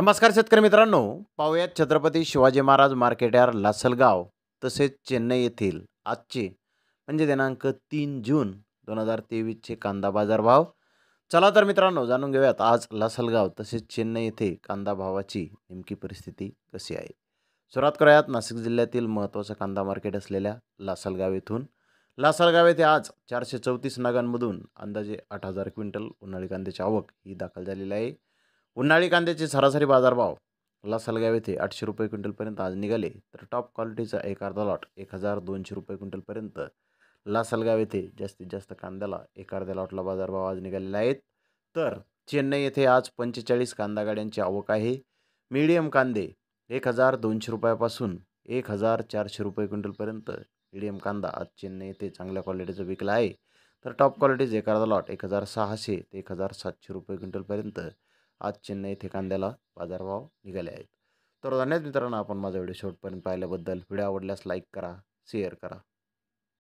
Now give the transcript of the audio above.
नमस्कार शेतकरी मित्रांनो पाहूयात छत्रपती शिवाजी महाराज मार्केट यार लासलगाव तसेच चेन्नई येथील आजचे म्हणजे दिनांक तीन जून दोन हजार तेवीसचे कांदा बाजार भाव चला तर मित्रांनो जाणून घेऊयात आज लासलगाव तसेच चेन्नई येथे कांदा भावाची नेमकी परिस्थिती कशी आहे सुरुवात करूयात नाशिक जिल्ह्यातील महत्त्वाचं कांदा मार्केट असलेल्या लासलगाव येथून लासलगाव येथे आज चारशे चौतीस नागांमधून अंदाजे आठ हजार क्विंटल उन्हाळी कांद्याची आवक ही दाखल झालेली आहे उन्हाळी कांद्याचे सरासरी बाजारभाव ला येथे आठशे रुपये क्विंटलपर्यंत आज निघाले तर टॉप क्वालिटीचा एक अर्धा लॉट एक हजार दोनशे रुपये क्विंटलपर्यंत ला सलगाव येथे जास्तीत जास्त कांद्याला एक अर्ध्या लॉटला बाजारभाव आज निघालेला आहेत तर चेन्नई येथे आज पंचेचाळीस कांदा गाड्यांची आवक आहे मीडियम कांदे एक हजार दोनशे रुपयापासून एक हजार चारशे रुपये क्विंटलपर्यंत मीडियम कांदा आज चेन्नई येथे चांगल्या क्वालिटीचा विकला आहे तर टॉप क्वालिटीचं एक अर्धा लॉट एक हजार सहाशे ते एक हजार सातशे रुपये क्विंटलपर्यंत आज चेन्नई येथे कांद्याला बाजारभाव निघाले आहेत तर धन्यवाद मित्रांनो आपण माझा व्हिडिओ शेवटपर्यंत पाहिल्याबद्दल व्हिडिओ आवडल्यास लाईक करा शेअर करा